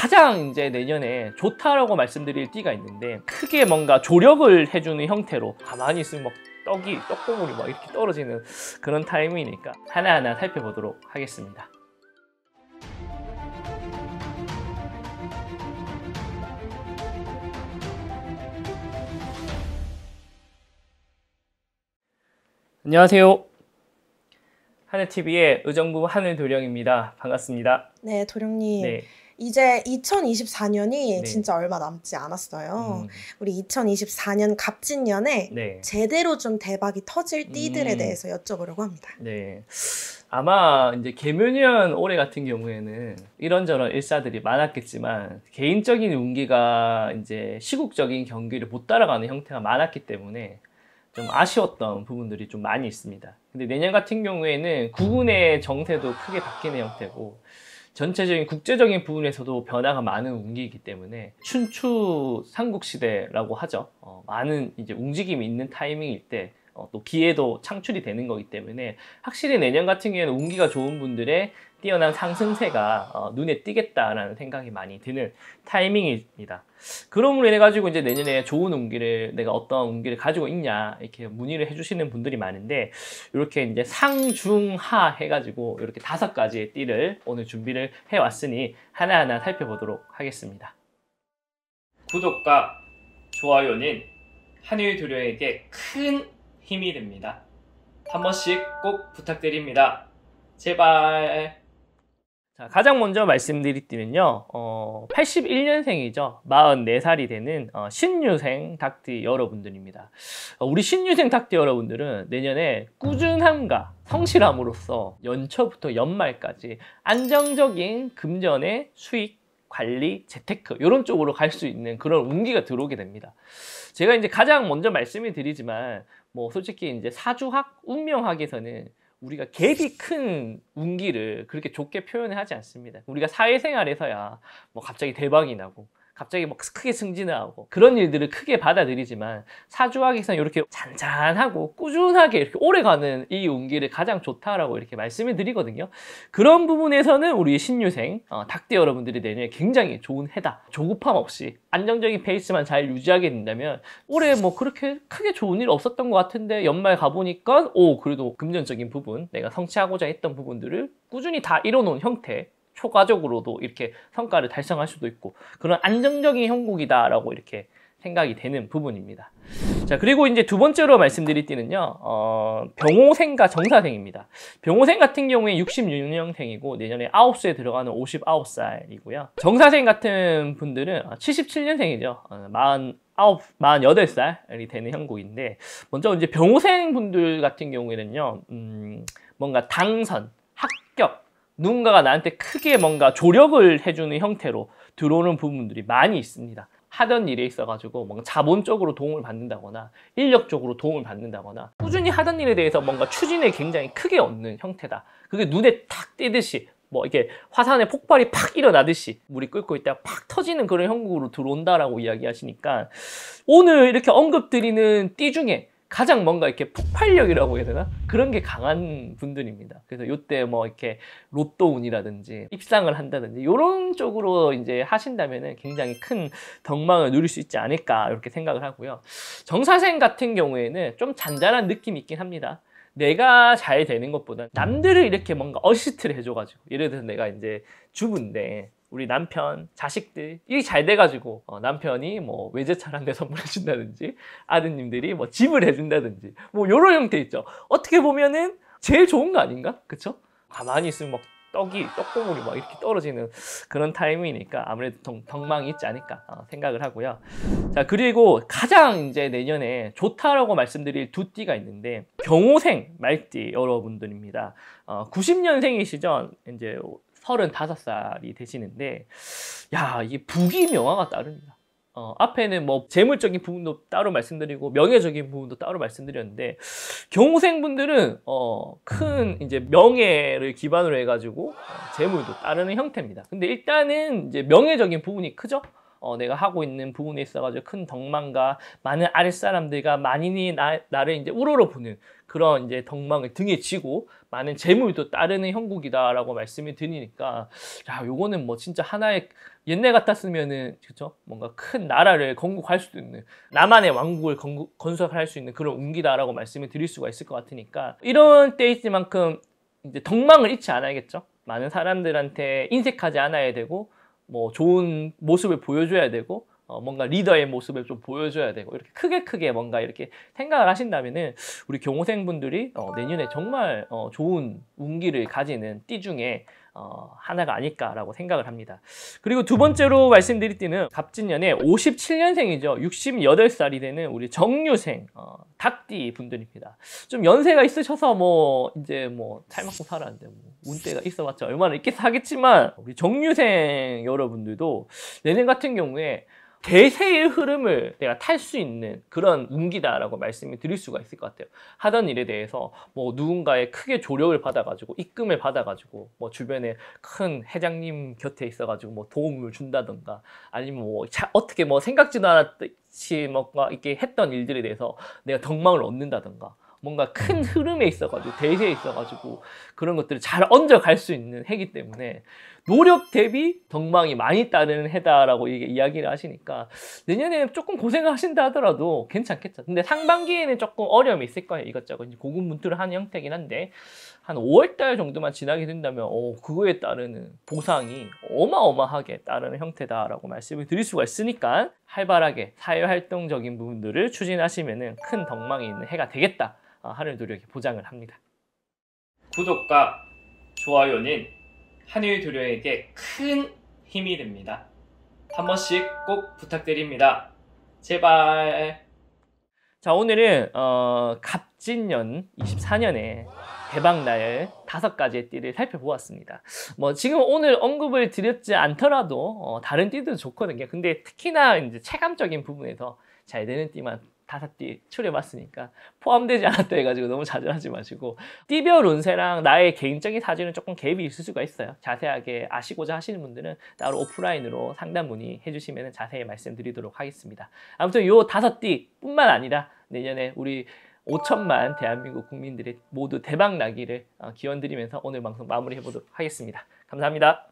가장 이제 내년에 좋다라고 말씀드릴 띠가 있는데 크게 뭔가 조력을 해주는 형태로 가만히 있으면 막 떡이 떡고물이 막 이렇게 떨어지는 그런 타이밍이니까 하나하나 살펴보도록 하겠습니다. 안녕하세요. 하늘TV의 의정부 하늘도령입니다. 반갑습니다. 네, 도령님. 네. 이제 2024년이 네. 진짜 얼마 남지 않았어요. 음. 우리 2024년 갑진년에 네. 제대로 좀 대박이 터질 띠들에 음. 대해서 여쭤보려고 합니다. 네. 아마 이제 개묘년 올해 같은 경우에는 이런저런 일사들이 많았겠지만 개인적인 운기가 이제 시국적인 경기를 못 따라가는 형태가 많았기 때문에 좀 아쉬웠던 부분들이 좀 많이 있습니다. 근데 내년 같은 경우에는 구군의 정세도 크게 바뀌는 형태고 전체적인 국제적인 부분에서도 변화가 많은 운기이기 때문에 춘추 삼국시대라고 하죠. 어, 많은 이제 움직임이 있는 타이밍일 때 어, 또 기회도 창출이 되는 거기 때문에 확실히 내년 같은 경우에는 운기가 좋은 분들의 뛰어난 상승세가 어, 눈에 띄겠다라는 생각이 많이 드는 타이밍입니다. 그럼으로 인해 가지고 이제 내년에 좋은 운기를 내가 어떤 운기를 가지고 있냐 이렇게 문의를 해주시는 분들이 많은데 이렇게 이제 상중하 해가지고 이렇게 다섯 가지의 띠를 오늘 준비를 해왔으니 하나하나 살펴보도록 하겠습니다. 구독과 좋아요는 한일 두려에게 큰 힘이 됩니다. 한 번씩 꼭 부탁드립니다. 제발. 자, 가장 먼저 말씀드리면요. 어, 81년생이죠. 44살이 되는 어, 신유생 닥디 여러분들입니다. 어, 우리 신유생 닥디 여러분들은 내년에 꾸준함과 성실함으로써 연초부터 연말까지 안정적인 금전의 수익 관리, 재테크 이런 쪽으로 갈 수 있는 그런 운기가 들어오게 됩니다. 제가 이제 가장 먼저 말씀을 드리지만 뭐 솔직히 이제 사주학, 운명학에서는 우리가 갭이 큰 운기를 그렇게 좋게 표현을 하지 않습니다. 우리가 사회생활에서야 뭐 갑자기 대박이 나고 갑자기 막 크게 승진하고 을 그런 일들을 크게 받아들이지만 사주학에서는 이렇게 잔잔하고 꾸준하게 이렇게 오래가는 이 운기를 가장 좋다라고 이렇게 말씀을 드리거든요. 그런 부분에서는 우리 신유생 어, 닭대 여러분들이 내년에 굉장히 좋은 해다. 조급함 없이 안정적인 페이스만 잘 유지하게 된다면 올해 뭐 그렇게 크게 좋은 일 없었던 것 같은데 연말 가보니까 오 그래도 금전적인 부분 내가 성취하고자 했던 부분들을 꾸준히 다 이뤄놓은 형태 효과적으로도 이렇게 성과를 달성할 수도 있고 그런 안정적인 형국이다라고 이렇게 생각이 되는 부분입니다. 자, 그리고 이제 두 번째로 말씀드릴 때는요 어, 병호생과 정사생입니다. 병호생 같은 경우에 66년생이고, 내년에 9수에 들어가는 59살이고요. 정사생 같은 분들은 77년생이죠. 49, 48살이 되는 형국인데, 먼저 이제 병호생 분들 같은 경우에는요, 음, 뭔가 당선, 합격, 누군가가 나한테 크게 뭔가 조력을 해주는 형태로 들어오는 부분들이 많이 있습니다. 하던 일에 있어가지고 뭔가 자본적으로 도움을 받는다거나 인력적으로 도움을 받는다거나 꾸준히 하던 일에 대해서 뭔가 추진에 굉장히 크게 얻는 형태다. 그게 눈에 탁 띄듯이 뭐 이게 화산에 폭발이 팍 일어나듯이 물이 끓고 있다가 팍 터지는 그런 형국으로 들어온다라고 이야기하시니까 오늘 이렇게 언급드리는 띠 중에 가장 뭔가 이렇게 폭발력이라고 해야 되나? 그런 게 강한 분들입니다. 그래서 요때 뭐 이렇게 로또 운이라든지 입상을 한다든지 이런 쪽으로 이제 하신다면 굉장히 큰 덕망을 누릴 수 있지 않을까 이렇게 생각을 하고요. 정사생 같은 경우에는 좀 잔잔한 느낌이 있긴 합니다. 내가 잘 되는 것보다 남들을 이렇게 뭔가 어시스트를 해줘가지고 예를 들어서 내가 이제 주부인데 우리 남편, 자식들 일이 잘 돼가지고 어, 남편이 뭐 외제차를 한대 선물해준다든지 아드님들이 뭐짐을 해준다든지 뭐요런 형태 있죠. 어떻게 보면은 제일 좋은 거 아닌가? 그쵸? 가만히 있으면 막 떡이 떡고물이 막 이렇게 떨어지는 그런 타이밍이니까 아무래도 덕, 망이 있지 않을까 어, 생각을 하고요. 자 그리고 가장 이제 내년에 좋다라고 말씀드릴 두 띠가 있는데 경호생 말띠 여러분들입니다. 어, 90년생이시죠? 이제 35살이 되시는데 야 이게 부귀명화가 따릅니다. 어, 앞에는 뭐 재물적인 부분도 따로 말씀드리고 명예적인 부분도 따로 말씀드렸는데 경호생분들은 어, 큰 이제 명예를 기반으로 해가지고 어, 재물도 따르는 형태입니다. 근데 일단은 이제 명예적인 부분이 크죠. 어, 내가 하고 있는 부분에 있어가지고 큰 덕망과 많은 아랫사람들과 만인이 나, 나를 이제 우러러 보는 그런 이제 덕망을 등에 지고 많은 재물도 따르는 형국이다라고 말씀을 드리니까 야 요거는 뭐 진짜 하나의 옛날 같았으면은 그죠 뭔가 큰 나라를 건국할 수도 있는 나만의 왕국을 건국, 건설할 수 있는 그런 운기다라고 말씀을 드릴 수가 있을 것 같으니까 이런 때이지만큼 이제 덕망을 잃지 않아야겠죠 많은 사람들한테 인색하지 않아야 되고 뭐 좋은 모습을 보여줘야 되고 어, 뭔가 리더의 모습을 좀 보여줘야 되고 이렇게 크게 크게 뭔가 이렇게 생각을 하신다면은 우리 경호생분들이 어, 내년에 정말 어, 좋은 운기를 가지는 띠 중에 어, 하나가 아닐까라고 생각을 합니다. 그리고 두 번째로 말씀드릴 띠는 갑진년에 57년생이죠. 68살이 되는 우리 정유생 어, 닭띠 분들입니다. 좀 연세가 있으셔서 뭐 이제 뭐살 먹고 살았는데 뭐 운때가 있어봤자 얼마나 있겠어 하겠지만 우리 정유생 여러분들도 내년 같은 경우에 대세의 흐름을 내가 탈 수 있는 그런 운기다라고 말씀을 드릴 수가 있을 것 같아요. 하던 일에 대해서 뭐 누군가의 크게 조력을 받아가지고 입금을 받아가지고 뭐 주변에 큰 회장님 곁에 있어가지고 뭐 도움을 준다던가 아니면 뭐 자, 어떻게 뭐 생각지도 않았듯이 뭔가 이렇게 했던 일들에 대해서 내가 덕망을 얻는다던가 뭔가 큰 흐름에 있어가지고 대세에 있어가지고 그런 것들을 잘 얹어갈 수 있는 해기 때문에 노력 대비 덕망이 많이 따르는 해다라고 이야기를 하시니까 내년에 조금 고생 하신다 하더라도 괜찮겠죠. 근데 상반기에는 조금 어려움이 있을 거예요. 이것저것 고군분투를한 형태긴 한데 한 5월달 정도만 지나게 된다면 어, 그거에 따르는 보상이 어마어마하게 따르는 형태다라고 말씀을 드릴 수가 있으니까 활발하게 사회활동적인 부분들을 추진하시면 큰 덕망이 있는 해가 되겠다 아, 하는 노력이 보장을 합니다. 구독과 좋아요는 한일 도료에게 큰 힘이 됩니다. 한 번씩 꼭 부탁드립니다. 제발. 자, 오늘은 어, 갑진년 24년에 대박날 다섯 가지의 띠를 살펴보았습니다. 뭐 지금 오늘 언급을 드렸지 않더라도 어, 다른 띠도 좋거든요. 근데 특히나 이제 체감적인 부분에서 잘 되는 띠만 다섯 띠 추려봤으니까 포함되지 않았다 해가지고 너무 자절하지 마시고 띠별 운세랑 나의 개인적인 사진은 조금 갭이 있을 수가 있어요. 자세하게 아시고자 하시는 분들은 따로 오프라인으로 상담 문의 해주시면 자세히 말씀드리도록 하겠습니다. 아무튼 요 다섯 띠뿐만 아니라 내년에 우리 5천만 대한민국 국민들의 모두 대박 나기를 어, 기원드리면서 오늘 방송 마무리해보도록 하겠습니다. 감사합니다.